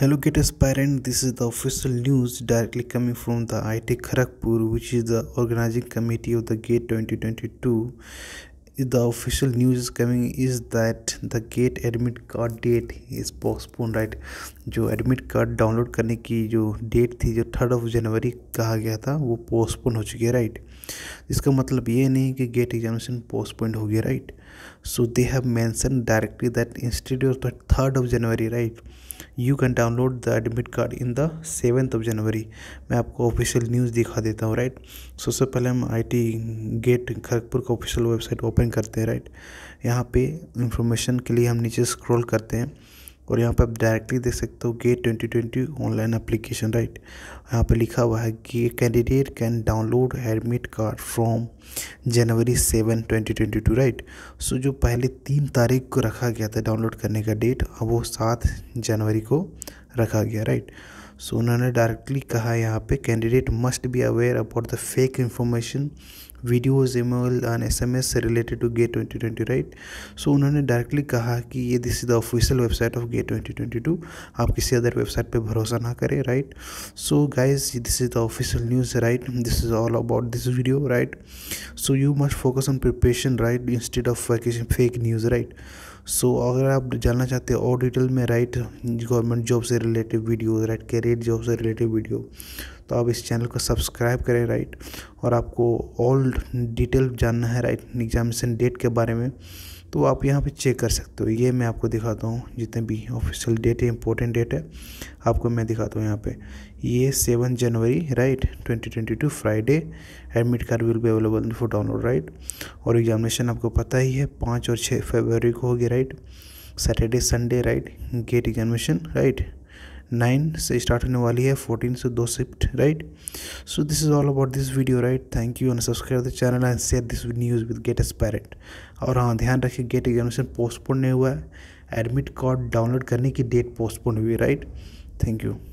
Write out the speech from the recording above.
Hello Get Aspirant, this is the official news directly coming from the IT Kharagpur which is the organizing committee of the GATE 2022. The official news is coming is that the GATE admit card date is postponed right जो admit card download करने की जो date थी जो third of January कहा गया था वो पोस्टपोन हो चुकी है राइट इसका मतलब ये नहीं कि गेट एग्जामिनेशन पोस्टपोन हो गया right so they have mentioned directly that instead of the 3rd of january right you can download the admit card in the seventh of January मैं आपको ऑफिशियल न्यूज़ दिखा देता हूँ राइट सबसे पहले हम आई टी गेट खड़गपुर का official website open करते हैं राइट यहाँ पे इंफॉर्मेशन के लिए हम नीचे स्क्रॉल करते हैं और यहाँ पे आप डायरेक्टली देख सकते हो GATE twenty twenty online application right यहाँ पे लिखा हुआ है कि candidate can download admit card from January seven twenty twenty two right so जो पहले तीन तारीख को रखा गया था डाउनलोड करने का डेट अब वो सात जनवरी को रखा गया राइट सो उन्होंने डायरेक्टली कहा यहाँ पे candidate must be aware about the fake information videos email and S related to GATE twenty right so उन्होंने डायरेक्टली कहा कि ये this is the official website of GATE two आप किसी अदर वेबसाइट पर भरोसा ना करें right so guys this is the official news right this is all about this video right so you must focus on preparation right instead of fake news right so अगर आप जानना चाहते हो और डिटेल में राइट गवर्नमेंट जॉब से related video right career job से related video तो आप इस चैनल को सब्सक्राइब करें राइट और आपको ऑल डिटेल जानना है राइट एग्जामिनेशन डेट के बारे में तो आप यहाँ पे चेक कर सकते हो ये मैं आपको दिखाता हूँ जितने भी ऑफिशियल डेट है इंपॉर्टेंट डेट है आपको मैं दिखाता हूँ यहाँ पे ये seven January right twenty twenty two Friday admit card will be available for download right और एग्जामिनेशन आपको पता ही है पाँच और छः फरवरी को होगी right Saturday Sunday right GATE examination right nine से स्टार्ट होने वाली है फोर्टीन से दो shift right so this is all about this video right thank you and subscribe the channel and share this news with GATE aspirant और हाँ ध्यान रखिए गेट एग्जामिनेशन पोस्टपोन नहीं हुआ है एडमिट कार्ड डाउनलोड करने की डेट पोस्टपोन हुई राइट थैंक यू